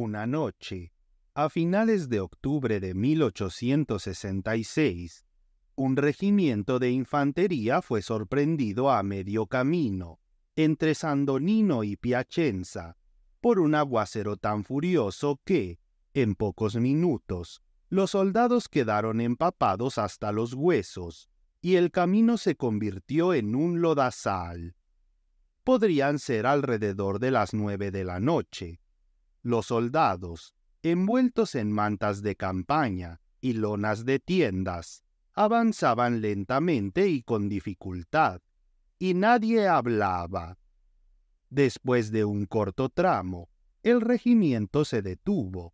una noche, a finales de octubre de 1866, un regimiento de infantería fue sorprendido a medio camino, entre Sandonino y Piacenza, por un aguacero tan furioso que, en pocos minutos, los soldados quedaron empapados hasta los huesos, y el camino se convirtió en un lodazal. Podrían ser alrededor de las nueve de la noche, los soldados, envueltos en mantas de campaña y lonas de tiendas, avanzaban lentamente y con dificultad, y nadie hablaba. Después de un corto tramo, el regimiento se detuvo.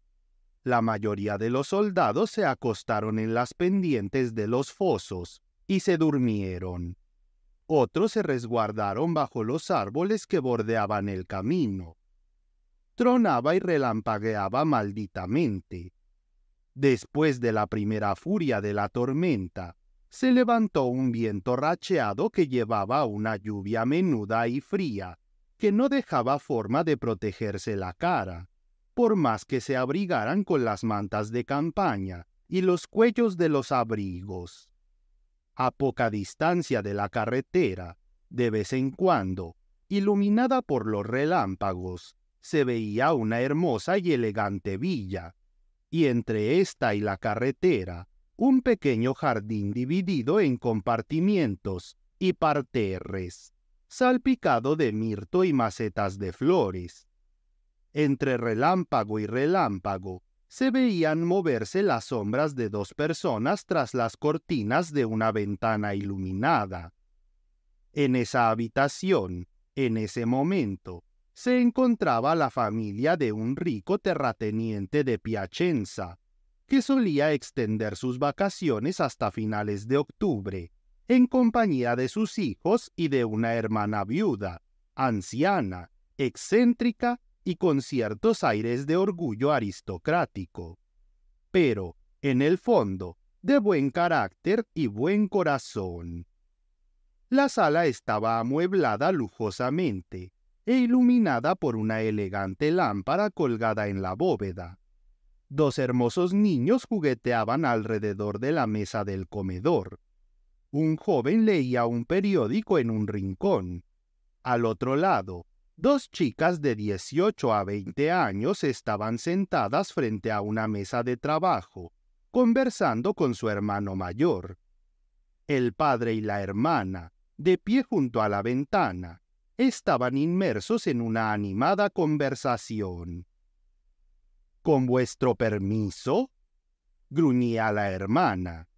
La mayoría de los soldados se acostaron en las pendientes de los fosos y se durmieron. Otros se resguardaron bajo los árboles que bordeaban el camino tronaba y relampagueaba malditamente. Después de la primera furia de la tormenta, se levantó un viento racheado que llevaba una lluvia menuda y fría, que no dejaba forma de protegerse la cara, por más que se abrigaran con las mantas de campaña y los cuellos de los abrigos. A poca distancia de la carretera, de vez en cuando, iluminada por los relámpagos, se veía una hermosa y elegante villa, y entre esta y la carretera un pequeño jardín dividido en compartimientos y parterres, salpicado de mirto y macetas de flores. Entre relámpago y relámpago se veían moverse las sombras de dos personas tras las cortinas de una ventana iluminada. En esa habitación, en ese momento, se encontraba la familia de un rico terrateniente de Piacenza, que solía extender sus vacaciones hasta finales de octubre, en compañía de sus hijos y de una hermana viuda, anciana, excéntrica y con ciertos aires de orgullo aristocrático. Pero, en el fondo, de buen carácter y buen corazón. La sala estaba amueblada lujosamente, e iluminada por una elegante lámpara colgada en la bóveda. Dos hermosos niños jugueteaban alrededor de la mesa del comedor. Un joven leía un periódico en un rincón. Al otro lado, dos chicas de 18 a 20 años estaban sentadas frente a una mesa de trabajo, conversando con su hermano mayor. El padre y la hermana, de pie junto a la ventana, estaban inmersos en una animada conversación. Con vuestro permiso, gruñía la hermana.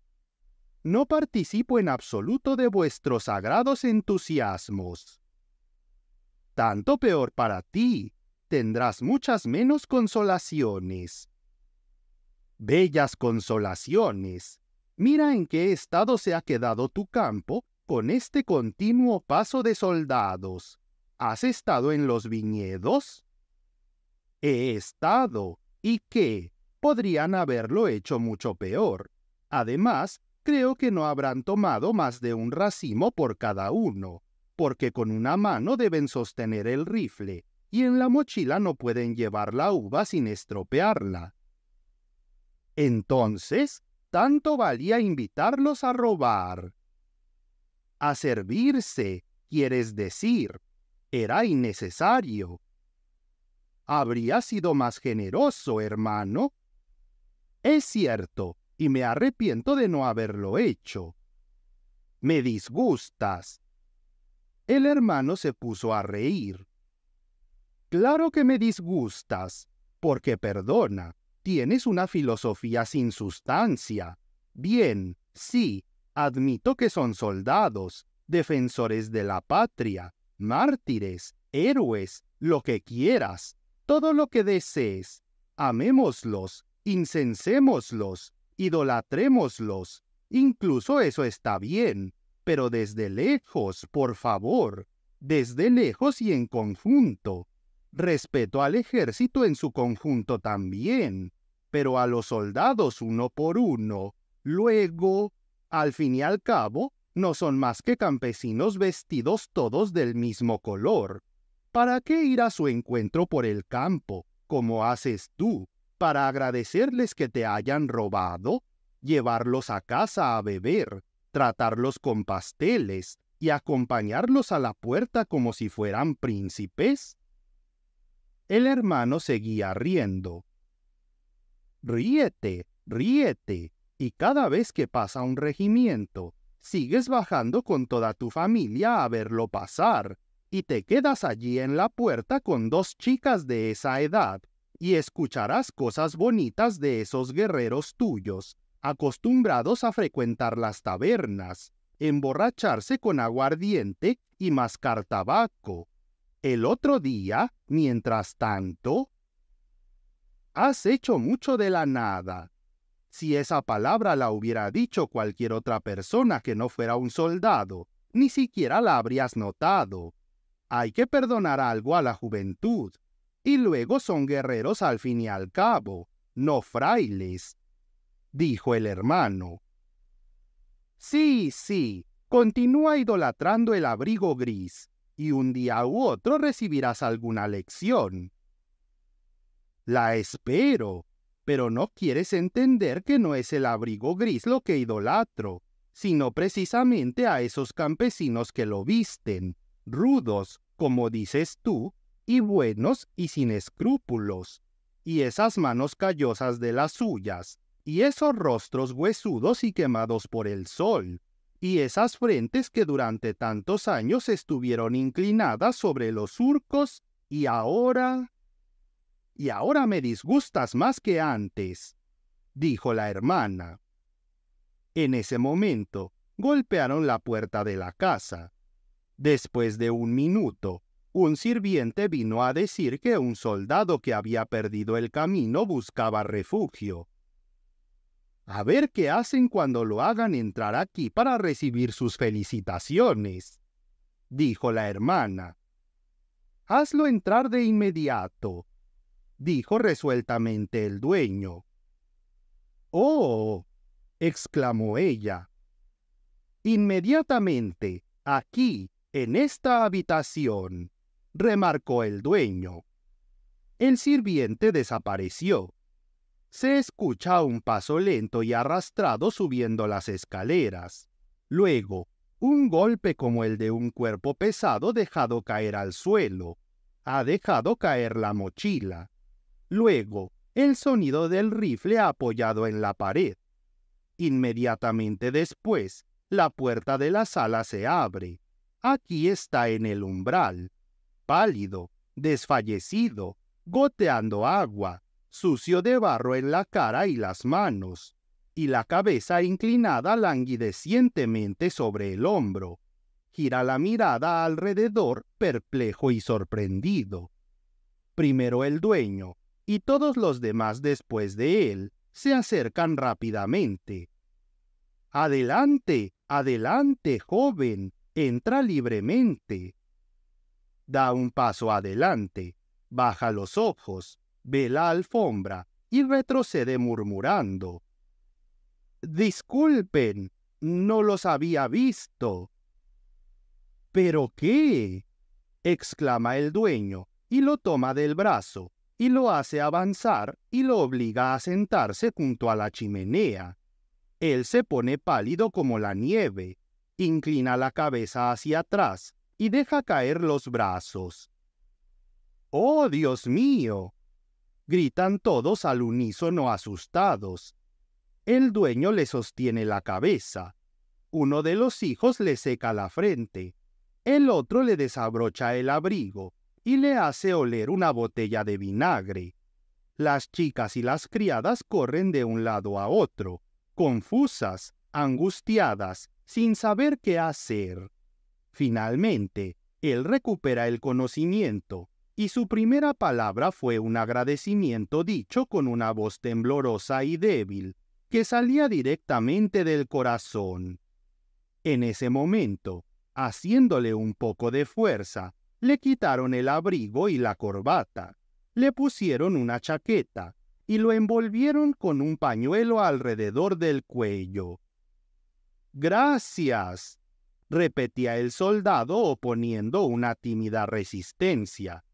No participo en absoluto de vuestros sagrados entusiasmos. Tanto peor para ti, tendrás muchas menos consolaciones. Bellas consolaciones. Mira en qué estado se ha quedado tu campo con este continuo paso de soldados, ¿has estado en los viñedos? He estado, y qué? podrían haberlo hecho mucho peor. Además, creo que no habrán tomado más de un racimo por cada uno, porque con una mano deben sostener el rifle, y en la mochila no pueden llevar la uva sin estropearla. Entonces, tanto valía invitarlos a robar a servirse, quieres decir, era innecesario. Habría sido más generoso, hermano. Es cierto, y me arrepiento de no haberlo hecho. Me disgustas. El hermano se puso a reír. Claro que me disgustas, porque perdona, tienes una filosofía sin sustancia. Bien, sí, admito que son soldados, defensores de la patria, mártires, héroes, lo que quieras, todo lo que desees. Amémoslos, incensémoslos, idolatrémoslos. Incluso eso está bien, pero desde lejos, por favor, desde lejos y en conjunto. Respeto al ejército en su conjunto también, pero a los soldados uno por uno. Luego, al fin y al cabo, no son más que campesinos vestidos todos del mismo color. ¿Para qué ir a su encuentro por el campo, como haces tú, para agradecerles que te hayan robado, llevarlos a casa a beber, tratarlos con pasteles y acompañarlos a la puerta como si fueran príncipes? El hermano seguía riendo. Ríete, ríete, y cada vez que pasa un regimiento, sigues bajando con toda tu familia a verlo pasar, y te quedas allí en la puerta con dos chicas de esa edad, y escucharás cosas bonitas de esos guerreros tuyos, acostumbrados a frecuentar las tabernas, emborracharse con aguardiente y mascar tabaco. El otro día, mientras tanto, has hecho mucho de la nada, si esa palabra la hubiera dicho cualquier otra persona que no fuera un soldado, ni siquiera la habrías notado. Hay que perdonar algo a la juventud. Y luego son guerreros al fin y al cabo, no frailes, dijo el hermano. Sí, sí, continúa idolatrando el abrigo gris, y un día u otro recibirás alguna lección. La espero, pero no quieres entender que no es el abrigo gris lo que idolatro, sino precisamente a esos campesinos que lo visten, rudos, como dices tú, y buenos y sin escrúpulos, y esas manos callosas de las suyas, y esos rostros huesudos y quemados por el sol, y esas frentes que durante tantos años estuvieron inclinadas sobre los surcos, y ahora y ahora me disgustas más que antes, dijo la hermana. En ese momento, golpearon la puerta de la casa. Después de un minuto, un sirviente vino a decir que un soldado que había perdido el camino buscaba refugio. A ver qué hacen cuando lo hagan entrar aquí para recibir sus felicitaciones, dijo la hermana. Hazlo entrar de inmediato, dijo resueltamente el dueño. ¡Oh! exclamó ella. Inmediatamente, aquí, en esta habitación, remarcó el dueño. El sirviente desapareció. Se escucha un paso lento y arrastrado subiendo las escaleras. Luego, un golpe como el de un cuerpo pesado dejado caer al suelo. Ha dejado caer la mochila. Luego, el sonido del rifle apoyado en la pared. Inmediatamente después, la puerta de la sala se abre. Aquí está en el umbral, pálido, desfallecido, goteando agua, sucio de barro en la cara y las manos, y la cabeza inclinada languidecientemente sobre el hombro. Gira la mirada alrededor, perplejo y sorprendido. Primero el dueño, y todos los demás después de él se acercan rápidamente. Adelante, adelante, joven, entra libremente. Da un paso adelante, baja los ojos, ve la alfombra y retrocede murmurando. Disculpen, no los había visto. ¿Pero qué? exclama el dueño y lo toma del brazo, y lo hace avanzar y lo obliga a sentarse junto a la chimenea. Él se pone pálido como la nieve, inclina la cabeza hacia atrás y deja caer los brazos. ¡Oh, Dios mío! gritan todos al unísono asustados. El dueño le sostiene la cabeza. Uno de los hijos le seca la frente. El otro le desabrocha el abrigo y le hace oler una botella de vinagre. Las chicas y las criadas corren de un lado a otro, confusas, angustiadas, sin saber qué hacer. Finalmente, él recupera el conocimiento, y su primera palabra fue un agradecimiento dicho con una voz temblorosa y débil, que salía directamente del corazón. En ese momento, haciéndole un poco de fuerza, le quitaron el abrigo y la corbata, le pusieron una chaqueta y lo envolvieron con un pañuelo alrededor del cuello. Gracias, repetía el soldado oponiendo una tímida resistencia.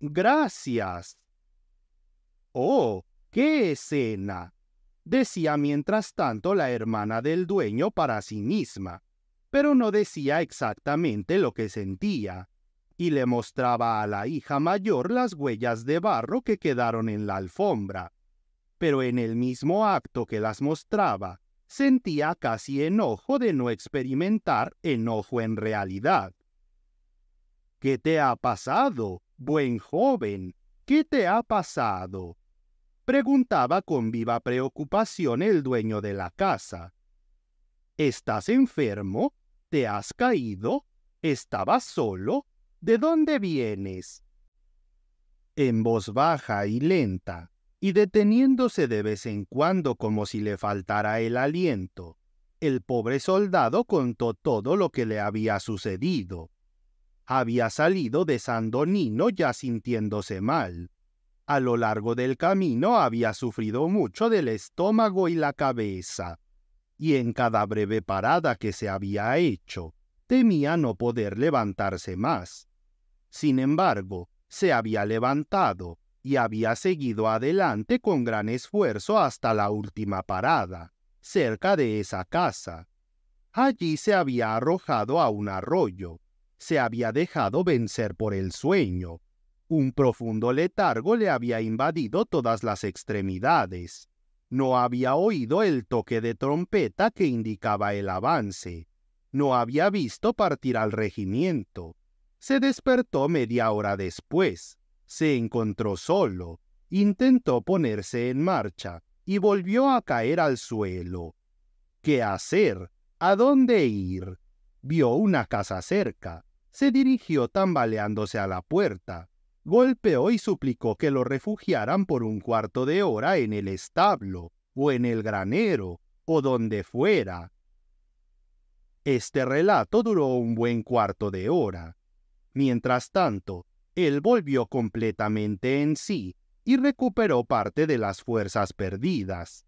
Gracias. Oh, qué escena, decía mientras tanto la hermana del dueño para sí misma, pero no decía exactamente lo que sentía y le mostraba a la hija mayor las huellas de barro que quedaron en la alfombra. Pero en el mismo acto que las mostraba, sentía casi enojo de no experimentar enojo en realidad. ¿Qué te ha pasado, buen joven? ¿Qué te ha pasado? preguntaba con viva preocupación el dueño de la casa. ¿Estás enfermo? ¿Te has caído? ¿Estabas solo? ¿De dónde vienes? En voz baja y lenta, y deteniéndose de vez en cuando como si le faltara el aliento, el pobre soldado contó todo lo que le había sucedido. Había salido de Donino ya sintiéndose mal. A lo largo del camino había sufrido mucho del estómago y la cabeza, y en cada breve parada que se había hecho, temía no poder levantarse más. Sin embargo, se había levantado y había seguido adelante con gran esfuerzo hasta la última parada, cerca de esa casa. Allí se había arrojado a un arroyo, se había dejado vencer por el sueño. Un profundo letargo le había invadido todas las extremidades. No había oído el toque de trompeta que indicaba el avance. No había visto partir al regimiento. Se despertó media hora después, se encontró solo, intentó ponerse en marcha y volvió a caer al suelo. ¿Qué hacer? ¿A dónde ir? Vio una casa cerca, se dirigió tambaleándose a la puerta, golpeó y suplicó que lo refugiaran por un cuarto de hora en el establo, o en el granero, o donde fuera. Este relato duró un buen cuarto de hora. Mientras tanto, él volvió completamente en sí y recuperó parte de las fuerzas perdidas.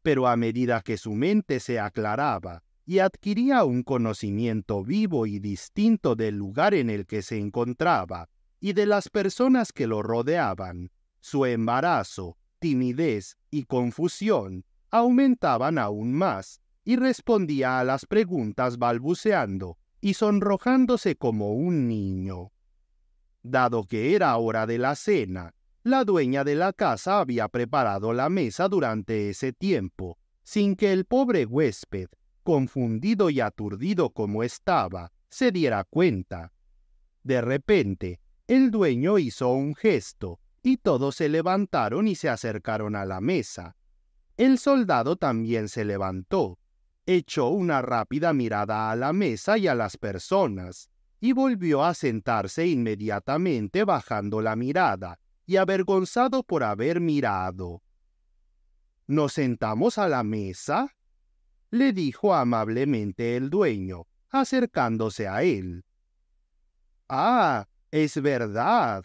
Pero a medida que su mente se aclaraba y adquiría un conocimiento vivo y distinto del lugar en el que se encontraba y de las personas que lo rodeaban, su embarazo, timidez y confusión aumentaban aún más y respondía a las preguntas balbuceando y sonrojándose como un niño. Dado que era hora de la cena, la dueña de la casa había preparado la mesa durante ese tiempo, sin que el pobre huésped, confundido y aturdido como estaba, se diera cuenta. De repente, el dueño hizo un gesto, y todos se levantaron y se acercaron a la mesa. El soldado también se levantó, echó una rápida mirada a la mesa y a las personas, y volvió a sentarse inmediatamente bajando la mirada y avergonzado por haber mirado. ¿Nos sentamos a la mesa? le dijo amablemente el dueño, acercándose a él. Ah, es verdad,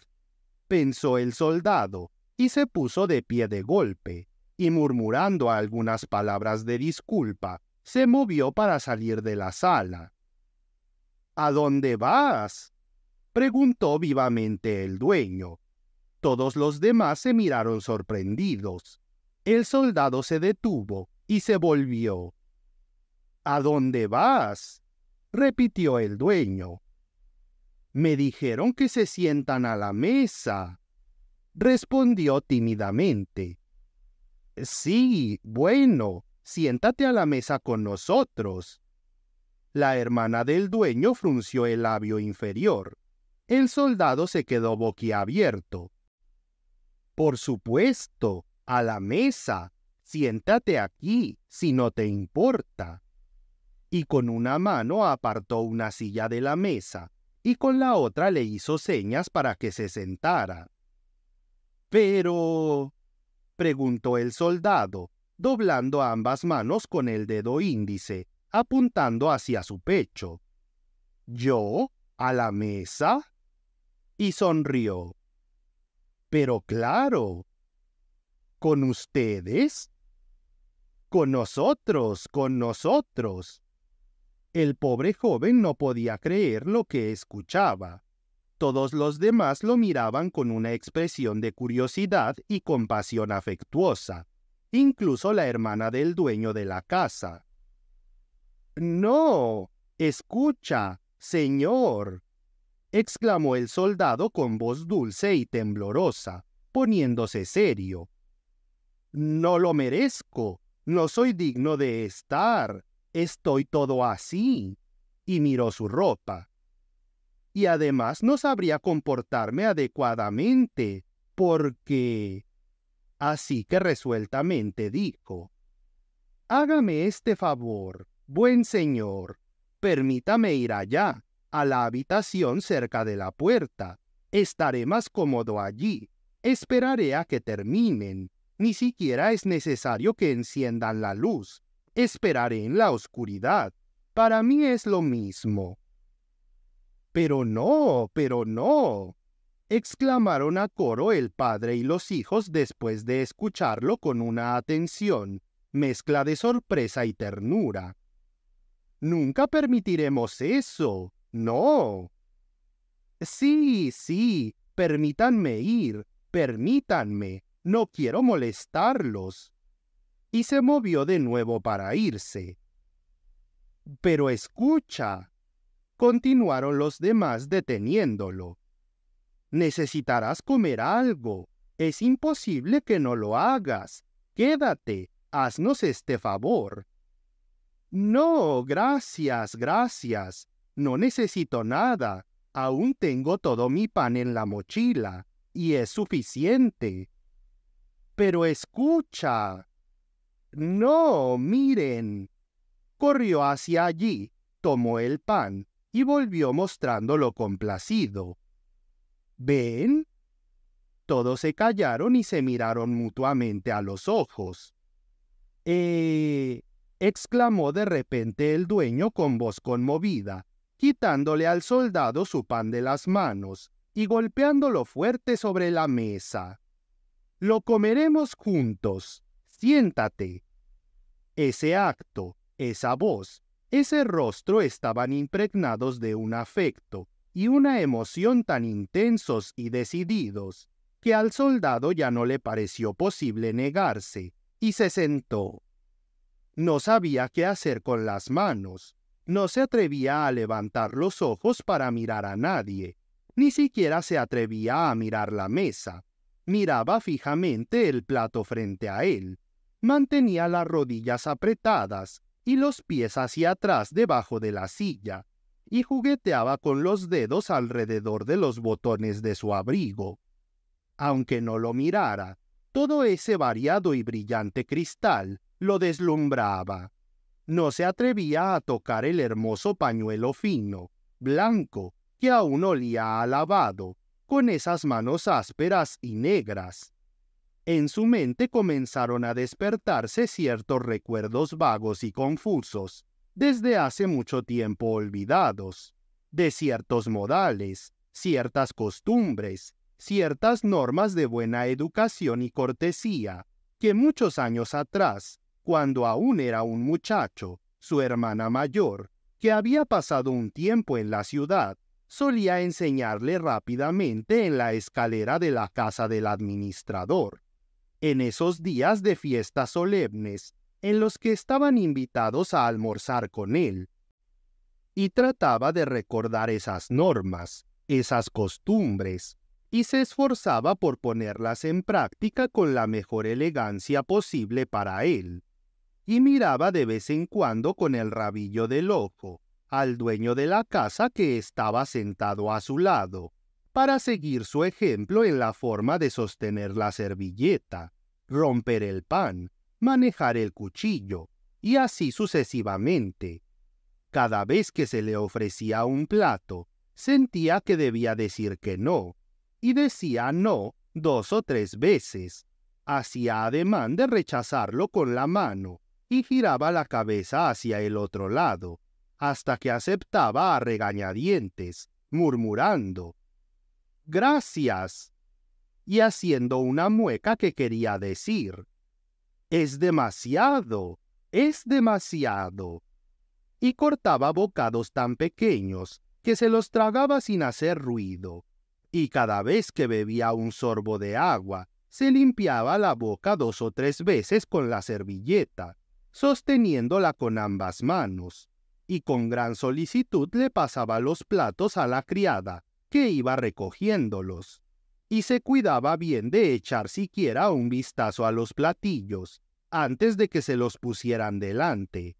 pensó el soldado, y se puso de pie de golpe, y murmurando algunas palabras de disculpa, se movió para salir de la sala. ¿A dónde vas? preguntó vivamente el dueño. Todos los demás se miraron sorprendidos. El soldado se detuvo y se volvió. ¿A dónde vas? repitió el dueño. Me dijeron que se sientan a la mesa, respondió tímidamente. Sí, bueno, siéntate a la mesa con nosotros. La hermana del dueño frunció el labio inferior. El soldado se quedó boquiabierto. Por supuesto, a la mesa. Siéntate aquí, si no te importa. Y con una mano apartó una silla de la mesa y con la otra le hizo señas para que se sentara. Pero... preguntó el soldado, doblando ambas manos con el dedo índice, apuntando hacia su pecho. ¿Yo? ¿A la mesa? Y sonrió. Pero claro. ¿Con ustedes? Con nosotros, con nosotros. El pobre joven no podía creer lo que escuchaba. Todos los demás lo miraban con una expresión de curiosidad y compasión afectuosa incluso la hermana del dueño de la casa. No, escucha, señor, exclamó el soldado con voz dulce y temblorosa, poniéndose serio. No lo merezco, no soy digno de estar, estoy todo así. Y miró su ropa. Y además no sabría comportarme adecuadamente, porque... Así que resueltamente dijo, Hágame este favor, buen señor, permítame ir allá, a la habitación cerca de la puerta. Estaré más cómodo allí. Esperaré a que terminen. Ni siquiera es necesario que enciendan la luz. Esperaré en la oscuridad. Para mí es lo mismo. Pero no, pero no, exclamaron a coro el padre y los hijos después de escucharlo con una atención, mezcla de sorpresa y ternura. Nunca permitiremos eso. No. Sí, sí, permítanme ir, permítanme, no quiero molestarlos. Y se movió de nuevo para irse. Pero escucha, continuaron los demás deteniéndolo. Necesitarás comer algo. Es imposible que no lo hagas. Quédate, haznos este favor. No, gracias, gracias. No necesito nada. Aún tengo todo mi pan en la mochila, y es suficiente. Pero escucha. No, miren. Corrió hacia allí, tomó el pan y volvió mostrándolo complacido. ¿Ven? Todos se callaron y se miraron mutuamente a los ojos. Eh, exclamó de repente el dueño con voz conmovida, quitándole al soldado su pan de las manos y golpeándolo fuerte sobre la mesa. Lo comeremos juntos. Siéntate. Ese acto, esa voz, ese rostro estaban impregnados de un afecto, y una emoción tan intensos y decididos que al soldado ya no le pareció posible negarse, y se sentó. No sabía qué hacer con las manos, no se atrevía a levantar los ojos para mirar a nadie, ni siquiera se atrevía a mirar la mesa, miraba fijamente el plato frente a él, mantenía las rodillas apretadas y los pies hacia atrás debajo de la silla, y jugueteaba con los dedos alrededor de los botones de su abrigo. Aunque no lo mirara, todo ese variado y brillante cristal lo deslumbraba. No se atrevía a tocar el hermoso pañuelo fino, blanco, que aún olía a lavado, con esas manos ásperas y negras. En su mente comenzaron a despertarse ciertos recuerdos vagos y confusos, desde hace mucho tiempo olvidados, de ciertos modales, ciertas costumbres, ciertas normas de buena educación y cortesía, que muchos años atrás, cuando aún era un muchacho, su hermana mayor, que había pasado un tiempo en la ciudad, solía enseñarle rápidamente en la escalera de la casa del administrador. En esos días de fiestas solemnes, en los que estaban invitados a almorzar con él, y trataba de recordar esas normas, esas costumbres, y se esforzaba por ponerlas en práctica con la mejor elegancia posible para él, y miraba de vez en cuando con el rabillo del ojo al dueño de la casa que estaba sentado a su lado, para seguir su ejemplo en la forma de sostener la servilleta, romper el pan, manejar el cuchillo, y así sucesivamente. Cada vez que se le ofrecía un plato, sentía que debía decir que no, y decía no dos o tres veces. Hacía ademán de rechazarlo con la mano y giraba la cabeza hacia el otro lado, hasta que aceptaba a regañadientes, murmurando, Gracias, y haciendo una mueca que quería decir, es demasiado, es demasiado. Y cortaba bocados tan pequeños que se los tragaba sin hacer ruido. Y cada vez que bebía un sorbo de agua, se limpiaba la boca dos o tres veces con la servilleta, sosteniéndola con ambas manos, y con gran solicitud le pasaba los platos a la criada, que iba recogiéndolos y se cuidaba bien de echar siquiera un vistazo a los platillos antes de que se los pusieran delante.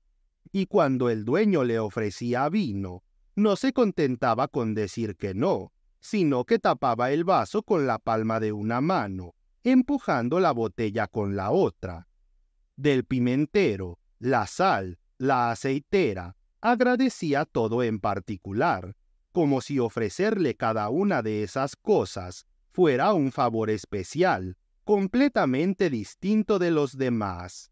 Y cuando el dueño le ofrecía vino, no se contentaba con decir que no, sino que tapaba el vaso con la palma de una mano, empujando la botella con la otra. Del pimentero, la sal, la aceitera, agradecía todo en particular, como si ofrecerle cada una de esas cosas fuera un favor especial, completamente distinto de los demás.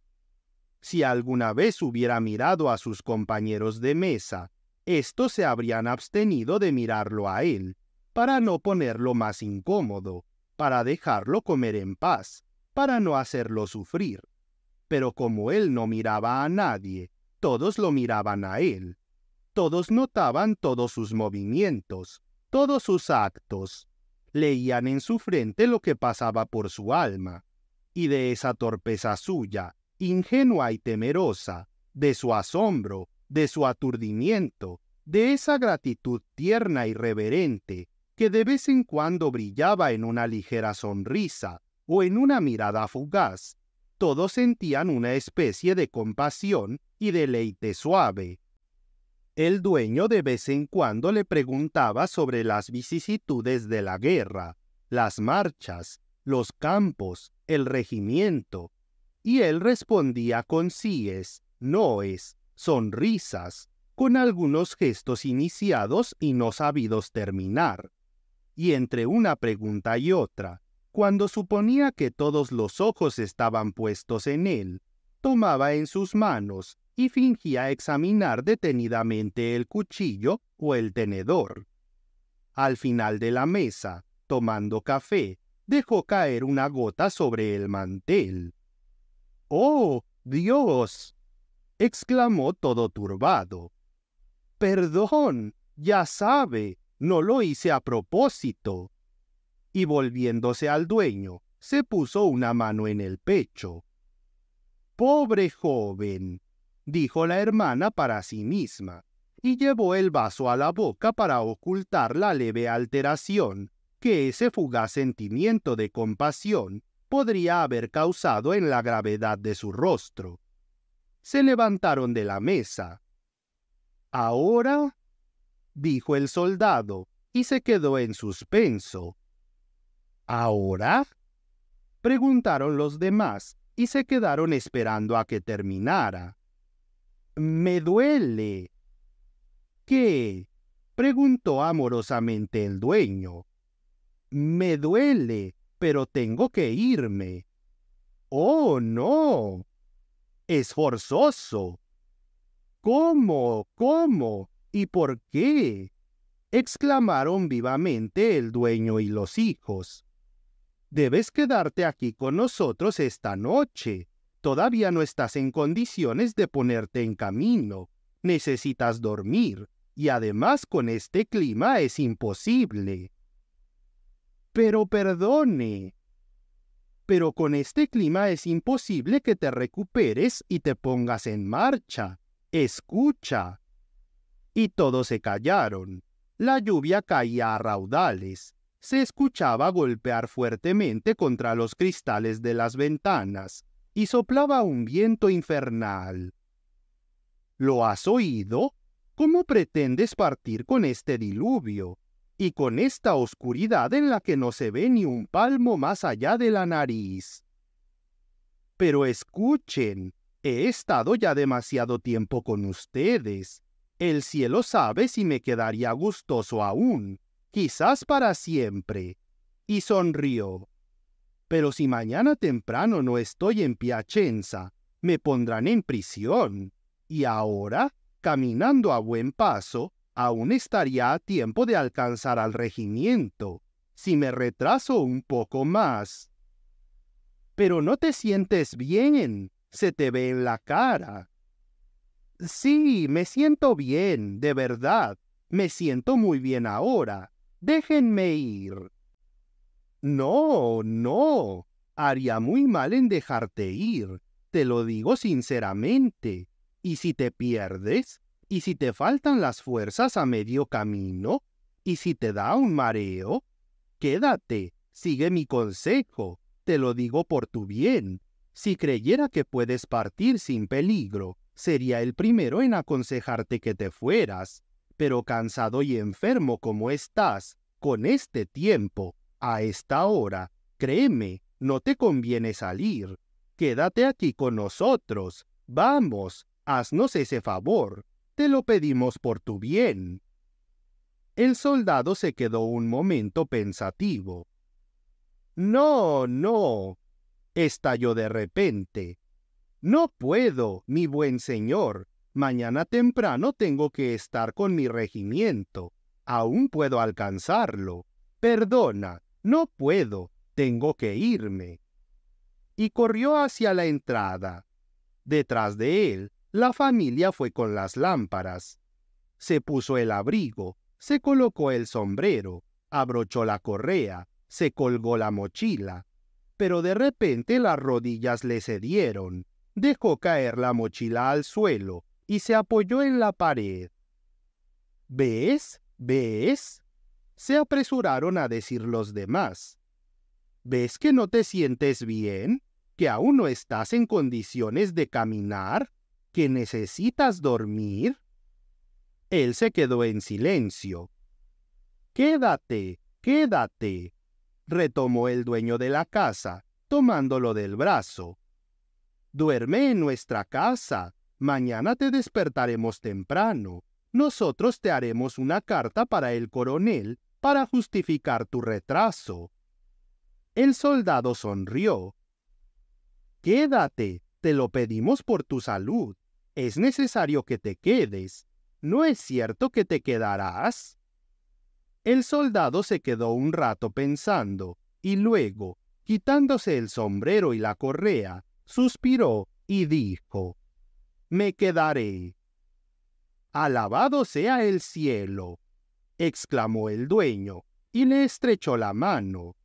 Si alguna vez hubiera mirado a sus compañeros de mesa, estos se habrían abstenido de mirarlo a él, para no ponerlo más incómodo, para dejarlo comer en paz, para no hacerlo sufrir. Pero como él no miraba a nadie, todos lo miraban a él. Todos notaban todos sus movimientos, todos sus actos, leían en su frente lo que pasaba por su alma, y de esa torpeza suya, ingenua y temerosa, de su asombro, de su aturdimiento, de esa gratitud tierna y reverente que de vez en cuando brillaba en una ligera sonrisa o en una mirada fugaz, todos sentían una especie de compasión y deleite suave, el dueño de vez en cuando le preguntaba sobre las vicisitudes de la guerra, las marchas, los campos, el regimiento, y él respondía con síes, noes, sonrisas, con algunos gestos iniciados y no sabidos terminar. Y entre una pregunta y otra, cuando suponía que todos los ojos estaban puestos en él, tomaba en sus manos y fingía examinar detenidamente el cuchillo o el tenedor. Al final de la mesa, tomando café, dejó caer una gota sobre el mantel. ¡Oh, Dios! exclamó todo turbado. Perdón, ya sabe, no lo hice a propósito. Y volviéndose al dueño, se puso una mano en el pecho. Pobre joven, dijo la hermana para sí misma, y llevó el vaso a la boca para ocultar la leve alteración que ese fugaz sentimiento de compasión podría haber causado en la gravedad de su rostro. Se levantaron de la mesa. Ahora, dijo el soldado, y se quedó en suspenso. ¿Ahora? preguntaron los demás y se quedaron esperando a que terminara. Me duele. ¿Qué? preguntó amorosamente el dueño. Me duele, pero tengo que irme. Oh, no. Es forzoso. ¿Cómo? ¿Cómo? ¿Y por qué? exclamaron vivamente el dueño y los hijos. Debes quedarte aquí con nosotros esta noche, Todavía no estás en condiciones de ponerte en camino, necesitas dormir, y además con este clima es imposible. Pero perdone. Pero con este clima es imposible que te recuperes y te pongas en marcha. Escucha. Y todos se callaron. La lluvia caía a raudales. Se escuchaba golpear fuertemente contra los cristales de las ventanas y soplaba un viento infernal. ¿Lo has oído? ¿Cómo pretendes partir con este diluvio y con esta oscuridad en la que no se ve ni un palmo más allá de la nariz? Pero escuchen, he estado ya demasiado tiempo con ustedes. El cielo sabe si me quedaría gustoso aún, quizás para siempre. Y sonrió. Pero si mañana temprano no estoy en Piacenza, me pondrán en prisión. Y ahora, caminando a buen paso, aún estaría a tiempo de alcanzar al regimiento, si me retraso un poco más. Pero no te sientes bien, se te ve en la cara. Sí, me siento bien, de verdad, me siento muy bien ahora. Déjenme ir. No, no. Haría muy mal en dejarte ir. Te lo digo sinceramente. ¿Y si te pierdes? ¿Y si te faltan las fuerzas a medio camino? ¿Y si te da un mareo? Quédate, sigue mi consejo, te lo digo por tu bien. Si creyera que puedes partir sin peligro, sería el primero en aconsejarte que te fueras. Pero cansado y enfermo como estás, con este tiempo, a esta hora, créeme, no te conviene salir. Quédate aquí con nosotros. Vamos, haznos ese favor. Te lo pedimos por tu bien. El soldado se quedó un momento pensativo. No, no, estalló de repente. No puedo, mi buen señor. Mañana temprano tengo que estar con mi regimiento. Aún puedo alcanzarlo. Perdona, no puedo, tengo que irme. Y corrió hacia la entrada. Detrás de él, la familia fue con las lámparas. Se puso el abrigo, se colocó el sombrero, abrochó la correa, se colgó la mochila, pero de repente las rodillas le cedieron, dejó caer la mochila al suelo y se apoyó en la pared. ¿Ves? ¿Ves? se apresuraron a decir los demás. ¿Ves que no te sientes bien? ¿Que aún no estás en condiciones de caminar? ¿Que necesitas dormir? Él se quedó en silencio. Quédate, quédate, retomó el dueño de la casa, tomándolo del brazo. Duerme en nuestra casa. Mañana te despertaremos temprano. Nosotros te haremos una carta para el coronel para justificar tu retraso. El soldado sonrió. Quédate, te lo pedimos por tu salud. Es necesario que te quedes. ¿No es cierto que te quedarás? El soldado se quedó un rato pensando, y luego, quitándose el sombrero y la correa, suspiró y dijo, Me quedaré. Alabado sea el cielo exclamó el dueño, y le estrechó la mano.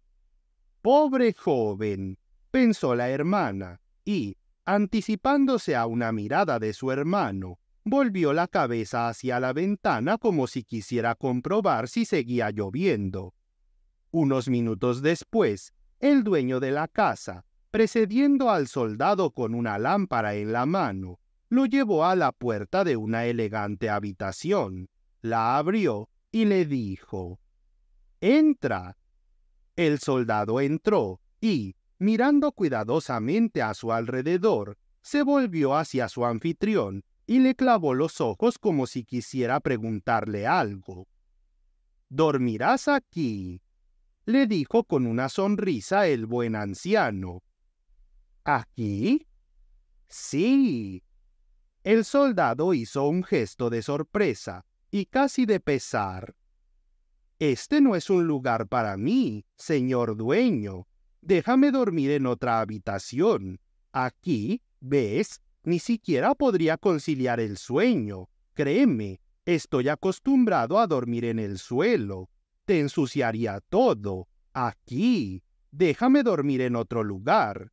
Pobre joven, pensó la hermana, y, anticipándose a una mirada de su hermano, volvió la cabeza hacia la ventana como si quisiera comprobar si seguía lloviendo. Unos minutos después, el dueño de la casa, precediendo al soldado con una lámpara en la mano, lo llevó a la puerta de una elegante habitación, la abrió y le dijo, Entra. El soldado entró y, mirando cuidadosamente a su alrededor, se volvió hacia su anfitrión y le clavó los ojos como si quisiera preguntarle algo. Dormirás aquí, le dijo con una sonrisa el buen anciano. ¿Aquí? Sí. El soldado hizo un gesto de sorpresa, y casi de pesar. Este no es un lugar para mí, señor dueño. Déjame dormir en otra habitación. Aquí, ves, ni siquiera podría conciliar el sueño. Créeme, estoy acostumbrado a dormir en el suelo. Te ensuciaría todo. Aquí. Déjame dormir en otro lugar.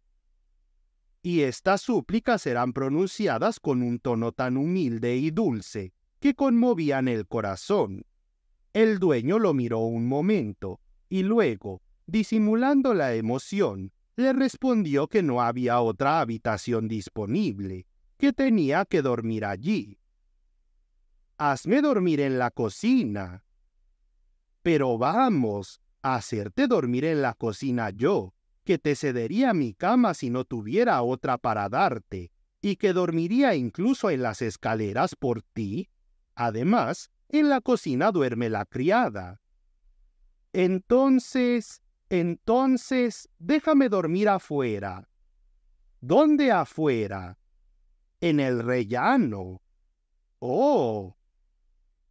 Y estas súplicas serán pronunciadas con un tono tan humilde y dulce que conmovían el corazón. El dueño lo miró un momento y luego, disimulando la emoción, le respondió que no había otra habitación disponible, que tenía que dormir allí. Hazme dormir en la cocina. Pero vamos, a hacerte dormir en la cocina yo, que te cedería mi cama si no tuviera otra para darte, y que dormiría incluso en las escaleras por ti, Además, en la cocina duerme la criada. Entonces, entonces, déjame dormir afuera. ¿Dónde afuera? En el rellano. Oh.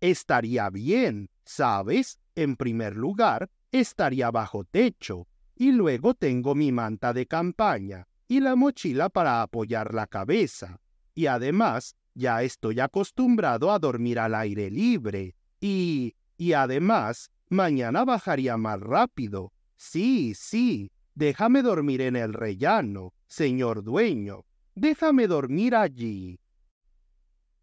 Estaría bien, ¿sabes? En primer lugar, estaría bajo techo, y luego tengo mi manta de campaña y la mochila para apoyar la cabeza, y además ya estoy acostumbrado a dormir al aire libre y... y además, mañana bajaría más rápido. Sí, sí, déjame dormir en el rellano, señor dueño, déjame dormir allí.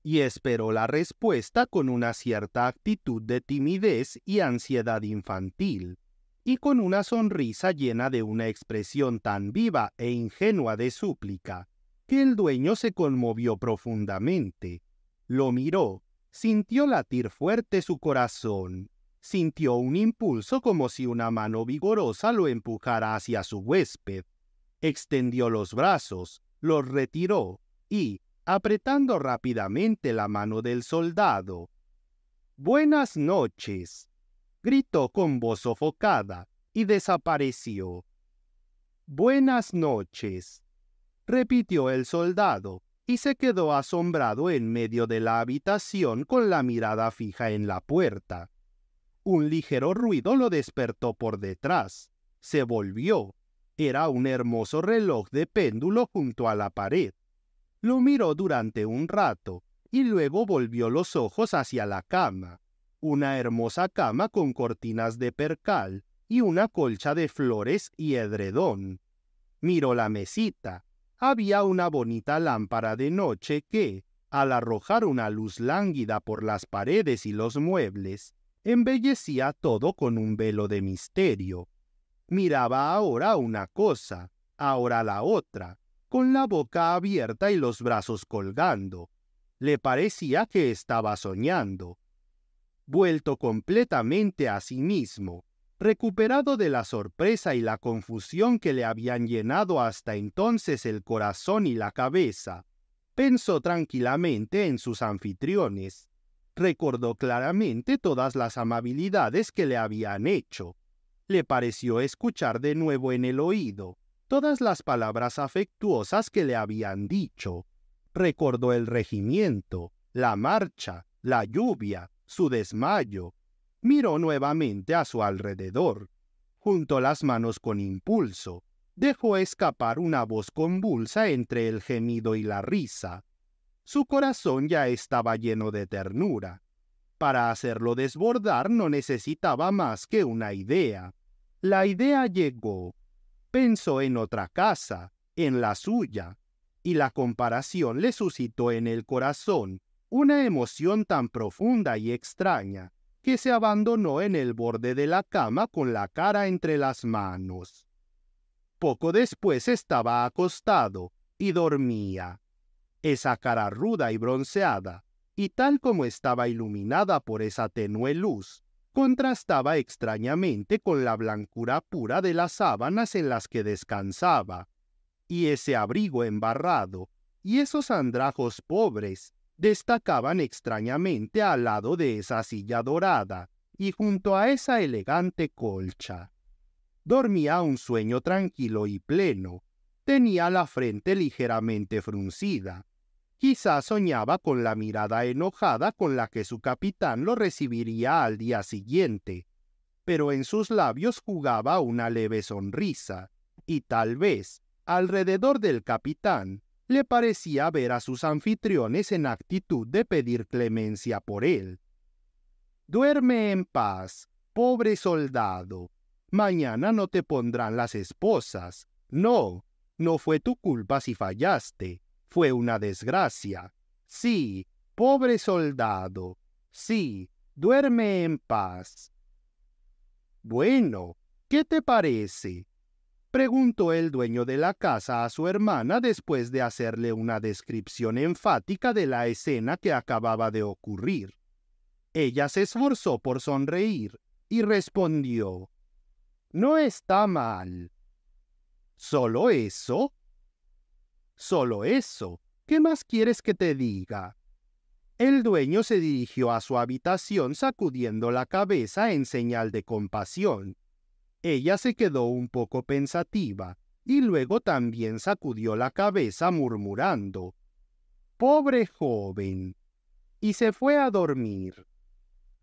Y esperó la respuesta con una cierta actitud de timidez y ansiedad infantil, y con una sonrisa llena de una expresión tan viva e ingenua de súplica, que el dueño se conmovió profundamente. Lo miró, sintió latir fuerte su corazón, sintió un impulso como si una mano vigorosa lo empujara hacia su huésped. Extendió los brazos, los retiró y, apretando rápidamente la mano del soldado, Buenas noches, gritó con voz sofocada y desapareció. Buenas noches repitió el soldado, y se quedó asombrado en medio de la habitación con la mirada fija en la puerta. Un ligero ruido lo despertó por detrás. Se volvió. Era un hermoso reloj de péndulo junto a la pared. Lo miró durante un rato y luego volvió los ojos hacia la cama. Una hermosa cama con cortinas de percal y una colcha de flores y edredón. Miró la mesita, había una bonita lámpara de noche que, al arrojar una luz lánguida por las paredes y los muebles, embellecía todo con un velo de misterio. Miraba ahora una cosa, ahora la otra, con la boca abierta y los brazos colgando. Le parecía que estaba soñando. Vuelto completamente a sí mismo, Recuperado de la sorpresa y la confusión que le habían llenado hasta entonces el corazón y la cabeza, pensó tranquilamente en sus anfitriones. Recordó claramente todas las amabilidades que le habían hecho. Le pareció escuchar de nuevo en el oído todas las palabras afectuosas que le habían dicho. Recordó el regimiento, la marcha, la lluvia, su desmayo, miró nuevamente a su alrededor, juntó las manos con impulso, dejó escapar una voz convulsa entre el gemido y la risa. Su corazón ya estaba lleno de ternura. Para hacerlo desbordar no necesitaba más que una idea. La idea llegó. Pensó en otra casa, en la suya, y la comparación le suscitó en el corazón una emoción tan profunda y extraña que se abandonó en el borde de la cama con la cara entre las manos. Poco después estaba acostado y dormía. Esa cara ruda y bronceada, y tal como estaba iluminada por esa tenue luz, contrastaba extrañamente con la blancura pura de las sábanas en las que descansaba, y ese abrigo embarrado, y esos andrajos pobres, destacaban extrañamente al lado de esa silla dorada y junto a esa elegante colcha. Dormía un sueño tranquilo y pleno, tenía la frente ligeramente fruncida. Quizá soñaba con la mirada enojada con la que su capitán lo recibiría al día siguiente, pero en sus labios jugaba una leve sonrisa, y tal vez, alrededor del capitán, le parecía ver a sus anfitriones en actitud de pedir clemencia por él. Duerme en paz, pobre soldado. Mañana no te pondrán las esposas. No, no fue tu culpa si fallaste. Fue una desgracia. Sí, pobre soldado. Sí, duerme en paz. Bueno, ¿qué te parece? preguntó el dueño de la casa a su hermana después de hacerle una descripción enfática de la escena que acababa de ocurrir. Ella se esforzó por sonreír y respondió No está mal. ¿Solo eso? Solo eso. ¿Qué más quieres que te diga? El dueño se dirigió a su habitación sacudiendo la cabeza en señal de compasión, ella se quedó un poco pensativa y luego también sacudió la cabeza murmurando, Pobre joven. Y se fue a dormir.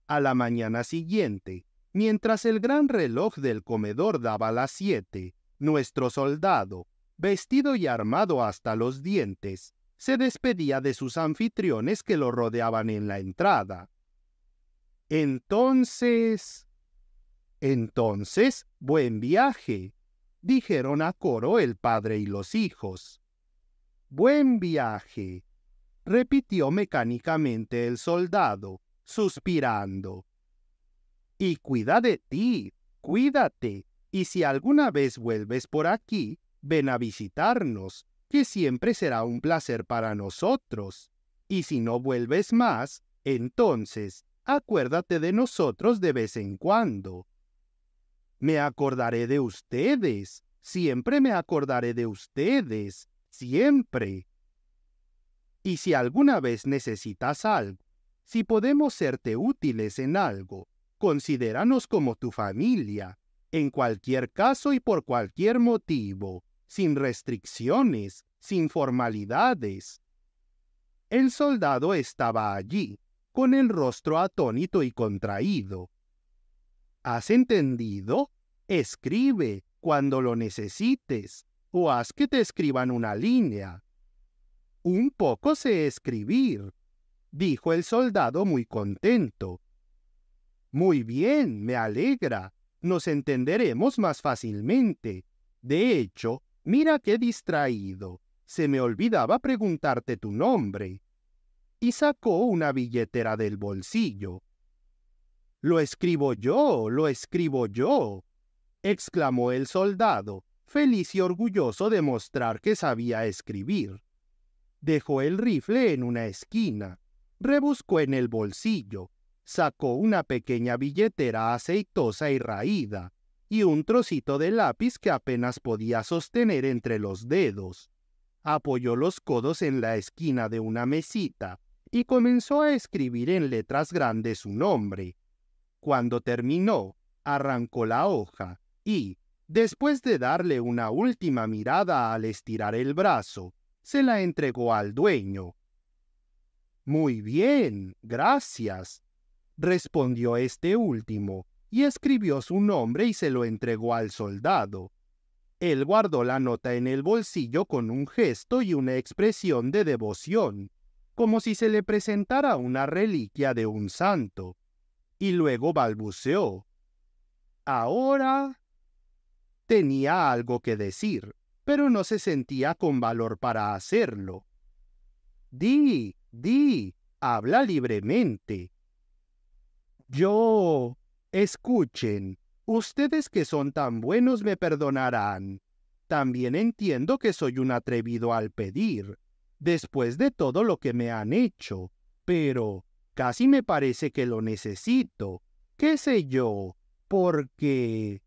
A la mañana siguiente, mientras el gran reloj del comedor daba las siete, nuestro soldado, vestido y armado hasta los dientes, se despedía de sus anfitriones que lo rodeaban en la entrada. Entonces... Entonces, buen viaje, dijeron a coro el padre y los hijos. Buen viaje, repitió mecánicamente el soldado, suspirando. Y cuida de ti, cuídate, y si alguna vez vuelves por aquí, ven a visitarnos, que siempre será un placer para nosotros. Y si no vuelves más, entonces, acuérdate de nosotros de vez en cuando me acordaré de ustedes, siempre me acordaré de ustedes, siempre. Y si alguna vez necesitas algo, si podemos serte útiles en algo, considéranos como tu familia, en cualquier caso y por cualquier motivo, sin restricciones, sin formalidades. El soldado estaba allí, con el rostro atónito y contraído, ¿Has entendido? Escribe cuando lo necesites o haz que te escriban una línea. Un poco sé escribir, dijo el soldado muy contento. Muy bien, me alegra. Nos entenderemos más fácilmente. De hecho, mira qué distraído. Se me olvidaba preguntarte tu nombre. Y sacó una billetera del bolsillo. Lo escribo yo, lo escribo yo, exclamó el soldado, feliz y orgulloso de mostrar que sabía escribir. Dejó el rifle en una esquina, rebuscó en el bolsillo, sacó una pequeña billetera aceitosa y raída, y un trocito de lápiz que apenas podía sostener entre los dedos. Apoyó los codos en la esquina de una mesita y comenzó a escribir en letras grandes su nombre, cuando terminó, arrancó la hoja y, después de darle una última mirada al estirar el brazo, se la entregó al dueño. Muy bien, gracias, respondió este último, y escribió su nombre y se lo entregó al soldado. Él guardó la nota en el bolsillo con un gesto y una expresión de devoción, como si se le presentara una reliquia de un santo y luego balbuceó. Ahora tenía algo que decir, pero no se sentía con valor para hacerlo. Di, di, habla libremente. Yo... Escuchen, ustedes que son tan buenos me perdonarán. También entiendo que soy un atrevido al pedir, después de todo lo que me han hecho, pero Casi me parece que lo necesito. ¿Qué sé yo? Porque...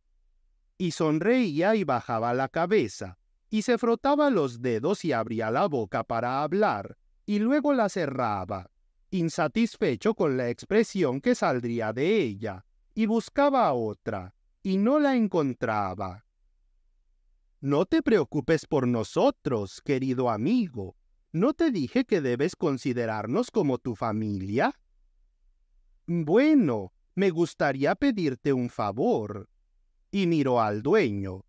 Y sonreía y bajaba la cabeza, y se frotaba los dedos y abría la boca para hablar, y luego la cerraba, insatisfecho con la expresión que saldría de ella, y buscaba otra, y no la encontraba. No te preocupes por nosotros, querido amigo. ¿No te dije que debes considerarnos como tu familia? Mm, bueno, me gustaría pedirte un favor. Y miró al dueño.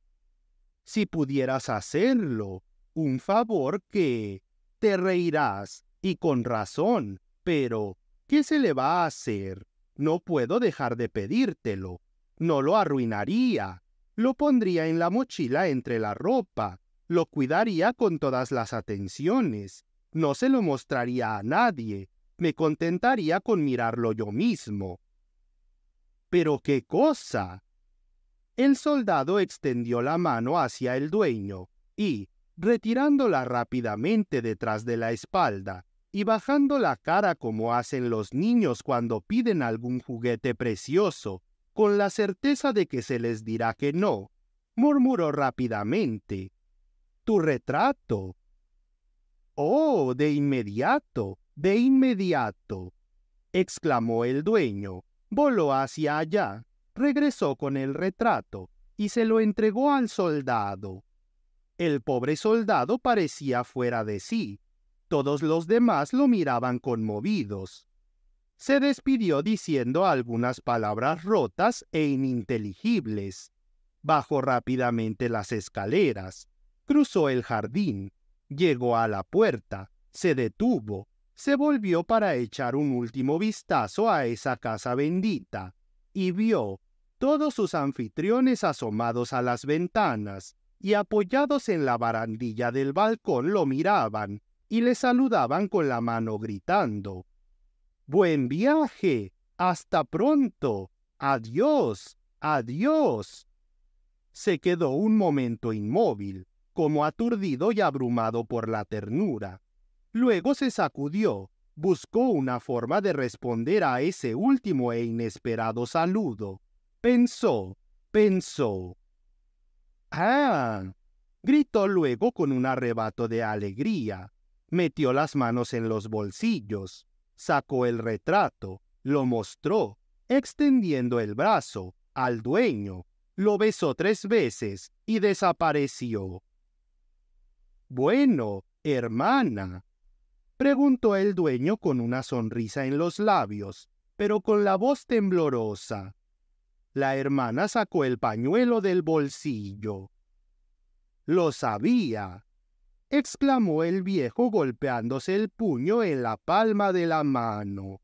Si pudieras hacerlo, un favor que... Te reirás, y con razón, pero... ¿Qué se le va a hacer? No puedo dejar de pedírtelo. No lo arruinaría. Lo pondría en la mochila entre la ropa. Lo cuidaría con todas las atenciones. No se lo mostraría a nadie me contentaría con mirarlo yo mismo. Pero qué cosa. El soldado extendió la mano hacia el dueño y, retirándola rápidamente detrás de la espalda y bajando la cara como hacen los niños cuando piden algún juguete precioso, con la certeza de que se les dirá que no, murmuró rápidamente. Tu retrato. Oh, de inmediato. De inmediato, exclamó el dueño, voló hacia allá, regresó con el retrato y se lo entregó al soldado. El pobre soldado parecía fuera de sí. Todos los demás lo miraban conmovidos. Se despidió diciendo algunas palabras rotas e ininteligibles. Bajó rápidamente las escaleras, cruzó el jardín, llegó a la puerta, se detuvo, se volvió para echar un último vistazo a esa casa bendita y vio todos sus anfitriones asomados a las ventanas y apoyados en la barandilla del balcón lo miraban y le saludaban con la mano gritando Buen viaje, hasta pronto, adiós, adiós. Se quedó un momento inmóvil, como aturdido y abrumado por la ternura Luego se sacudió, buscó una forma de responder a ese último e inesperado saludo. Pensó, pensó. ¡Ah! gritó luego con un arrebato de alegría. Metió las manos en los bolsillos, sacó el retrato, lo mostró, extendiendo el brazo al dueño, lo besó tres veces y desapareció. Bueno, hermana, preguntó el dueño con una sonrisa en los labios, pero con la voz temblorosa. La hermana sacó el pañuelo del bolsillo. Lo sabía, exclamó el viejo golpeándose el puño en la palma de la mano.